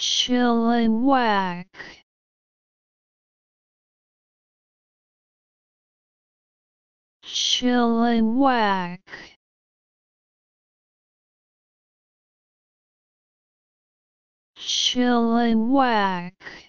Chilliwack Chilliwack Chilliwack